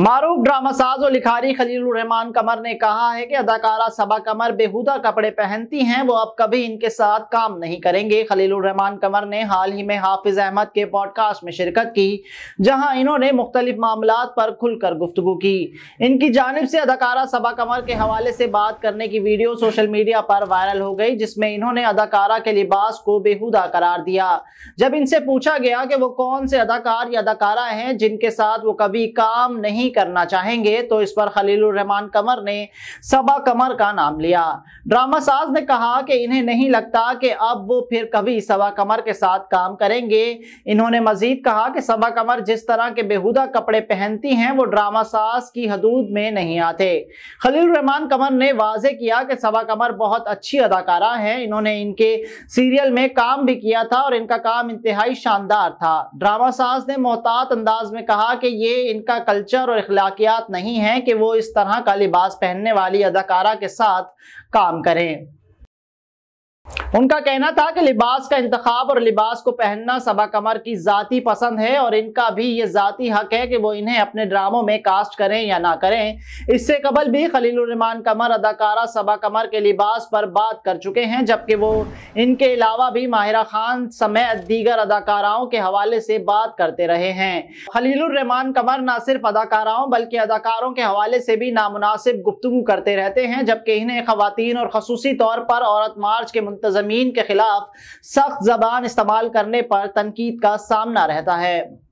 मारूफ drama साज और लिखारी खलील रहमान कमर ने कहा है कि अदाकारा सबा कमर बेहुदा कपड़े पहनती हैं वो अब कभी इनके साथ काम नहीं करेंगे खलील रहमान कमर ने हाल ही में हाफिज अहमद के पॉडकास्ट में शिरकत की जहां इन्होंने मुख्तलिफ मामला पर खुलकर गुफ्तु की इनकी जानब से अदाकारा सबा कमर के हवाले से बात करने की वीडियो सोशल मीडिया पर वायरल हो गई जिसमें इन्होंने अदाकारा के लिबास को बेहुदा करार दिया जब इनसे पूछा गया कि वो कौन से अदाकार या अदाकारा हैं जिनके साथ वो कभी काम नहीं नहीं करना चाहेंगे तो इस पर खलीलुररहमान कमर ने सबा कमर का नाम लिया ड्रामा साज ने कहा कि इन्हें नहीं लगता कि अब वो फिर कभी सबा कमर के साथ काम करेंगे इन्होंने मजीद कहा कि सबा कमर जिस तरह के बेहुदा कपड़े पहनती हैं वो ड्रामा साज की हदूद में नहीं आते खलील रहमान कमर ने वाजे किया कि सबा कमर बहुत अच्छी अदाकारा है इन्होंने इनके सीरियल में काम भी किया था और इनका काम इंतहाई शानदार था ड्रामा साज ने मोहतात अंदाज में कहा कि ये इनका कल्चर और अखलाकियात नहीं है कि वो इस तरह का लिबास पहनने वाली अदाकारा के साथ काम करें उनका कहना था कि लिबास का इंतखब और लिबास को पहनना सबा कमर की जाति पसंद है और इनका भी ये जाति हक है कि वो इन्हें अपने ड्रामों में कास्ट करें या ना करें इससे कबल भी खलीलरहमान कमर अदाकारा सबा कमर के लिबास पर बात कर चुके हैं जबकि वो इनके अलावा भी माहिरा खान समेत दीगर अदाकाराओं के हवाले से बात करते रहे हैं खलीलरहमान कमर ना सिर्फ अदाकाराओं बल्कि अदाकारों के हवाले से भी नामनासिब गुफ्तु करते रहते हैं जबकि इन्हें खुवान और खसूसी तौर पर औरत मार्च के मुंतजमीन के खिलाफ सख्त जबान इस्तेमाल करने पर तनकीद का सामना रहता है